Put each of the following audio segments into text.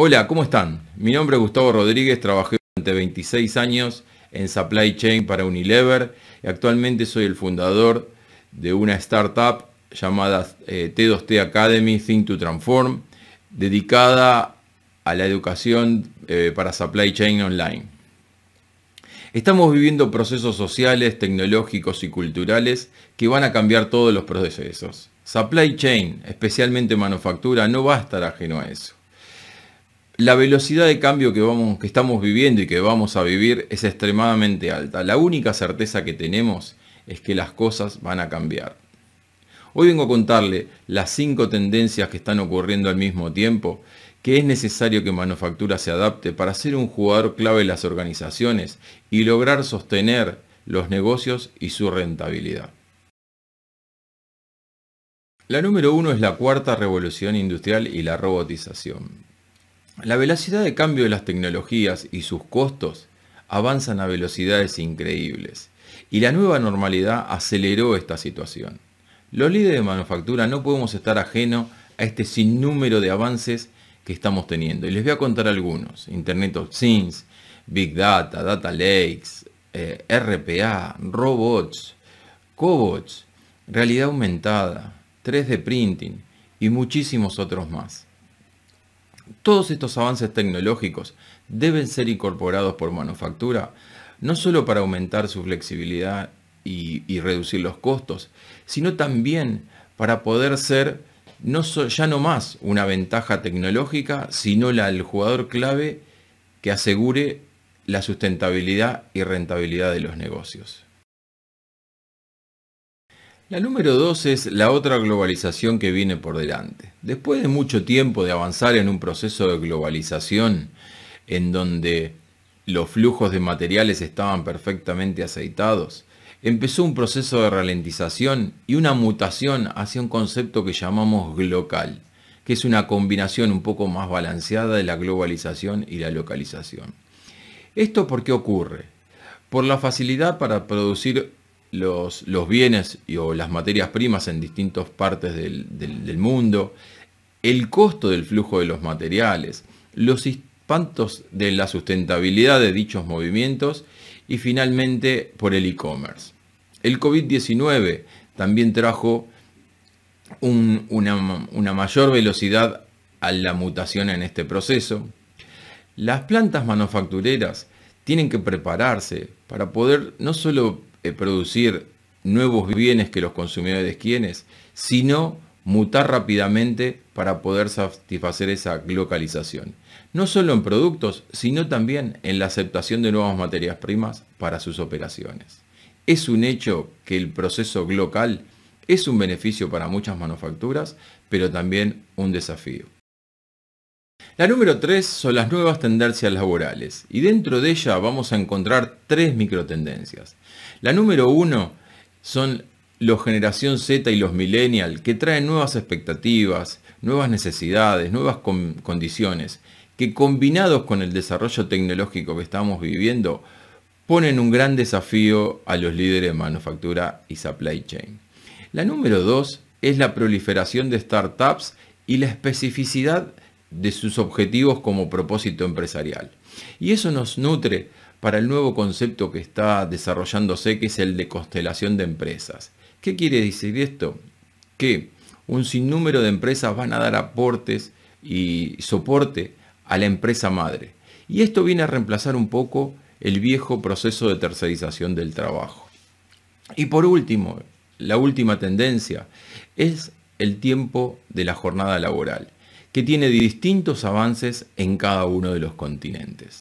Hola, ¿cómo están? Mi nombre es Gustavo Rodríguez, trabajé durante 26 años en Supply Chain para Unilever y actualmente soy el fundador de una startup llamada T2T eh, Academy Think to Transform, dedicada a la educación eh, para Supply Chain Online. Estamos viviendo procesos sociales, tecnológicos y culturales que van a cambiar todos los procesos. Supply Chain, especialmente manufactura, no va a estar ajeno a eso la velocidad de cambio que, vamos, que estamos viviendo y que vamos a vivir es extremadamente alta. La única certeza que tenemos es que las cosas van a cambiar. Hoy vengo a contarle las cinco tendencias que están ocurriendo al mismo tiempo, que es necesario que Manufactura se adapte para ser un jugador clave en las organizaciones y lograr sostener los negocios y su rentabilidad. La número uno es la cuarta revolución industrial y la robotización. La velocidad de cambio de las tecnologías y sus costos avanzan a velocidades increíbles y la nueva normalidad aceleró esta situación. Los líderes de manufactura no podemos estar ajenos a este sinnúmero de avances que estamos teniendo y les voy a contar algunos. Internet of Things, Big Data, Data Lakes, eh, RPA, robots, cobots, realidad aumentada, 3D printing y muchísimos otros más. Todos estos avances tecnológicos deben ser incorporados por manufactura, no solo para aumentar su flexibilidad y, reducir los costos, sino también para poder ser ya no más una ventaja tecnológica, sino la del jugador clave que asegure la sustentabilidad y rentabilidad de los negocios. La número dos es la otra globalización que viene por delante. Después de mucho tiempo de avanzar en un proceso de globalización en donde los flujos de materiales estaban perfectamente aceitados, empezó un proceso de ralentización y una mutación hacia un concepto que llamamos local que es una combinación un poco más balanceada de la globalización y la localización. ¿Esto por qué ocurre? Por la facilidad para producir los, bienes y, o las materias primas en distintas partes del, mundo, el costo del flujo de los materiales, los impactos de la sustentabilidad de dichos movimientos y finalmente por el e-commerce. El COVID-19 también trajo una, una mayor velocidad a la mutación en este proceso. Las plantas manufactureras tienen que prepararse para poder no solo eh, producir nuevos bienes que los consumidores quieren, sino mutar rápidamente para poder satisfacer esa localización, No solo en productos, sino también en la aceptación de nuevas materias primas para sus operaciones. Es un hecho que el proceso local es un beneficio para muchas manufacturas, pero también un desafío. La número tres son las nuevas tendencias laborales y dentro de ella vamos a encontrar tres microtendencias. La número uno son los generación Z y los millennial que traen nuevas expectativas, nuevas necesidades, nuevas condiciones que combinados con el desarrollo tecnológico que estamos viviendo ponen un gran desafío a los líderes de manufactura y supply chain. La número 2 es la proliferación de startups y la especificidad de sus objetivos como propósito empresarial. Y eso nos nutre para el nuevo concepto que está desarrollándose, que es el de constelación de empresas. ¿Qué quiere decir esto? Que un sinnúmero de empresas van a dar aportes y soporte a la empresa madre. Y esto viene a reemplazar un poco el viejo proceso de tercerización del trabajo. Y por último, la última tendencia es el tiempo de la jornada laboral que tiene distintos avances en cada uno de los continentes.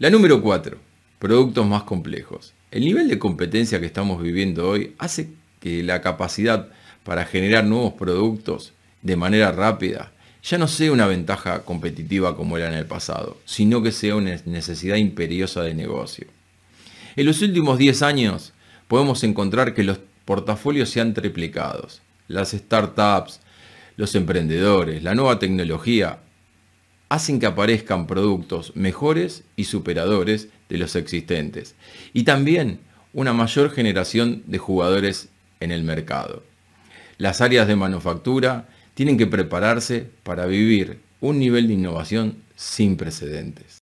La número 4. Productos más complejos. El nivel de competencia que estamos viviendo hoy hace que la capacidad para generar nuevos productos de manera rápida ya no sea una ventaja competitiva como era en el pasado, sino que sea una necesidad imperiosa de negocio. En los últimos 10 años podemos encontrar que los portafolios se han triplicado. Las startups, los emprendedores, la nueva tecnología, hacen que aparezcan productos mejores y superadores de los existentes. Y también una mayor generación de jugadores en el mercado. Las áreas de manufactura tienen que prepararse para vivir un nivel de innovación sin precedentes.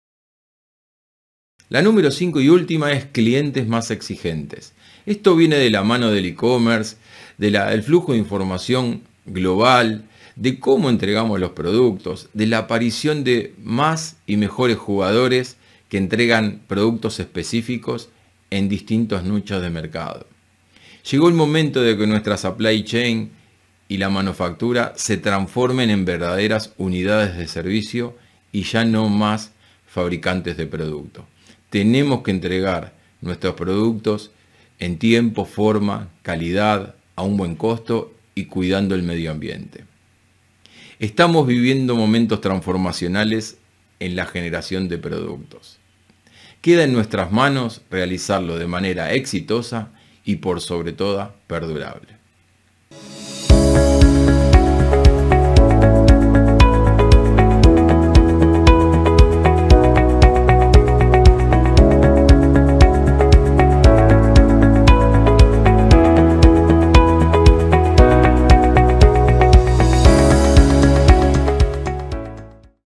La número 5 y última es clientes más exigentes. Esto viene de la mano del e-commerce, del flujo de información global, de cómo entregamos los productos, de la aparición de más y mejores jugadores que entregan productos específicos en distintos nichos de mercado. Llegó el momento de que nuestra supply chain y la manufactura se transformen en verdaderas unidades de servicio y ya no más fabricantes de productos. Tenemos que entregar nuestros productos en tiempo, forma, calidad, a un buen costo y cuidando el medio ambiente. Estamos viviendo momentos transformacionales en la generación de productos. Queda en nuestras manos realizarlo de manera exitosa y por sobre todo perdurable.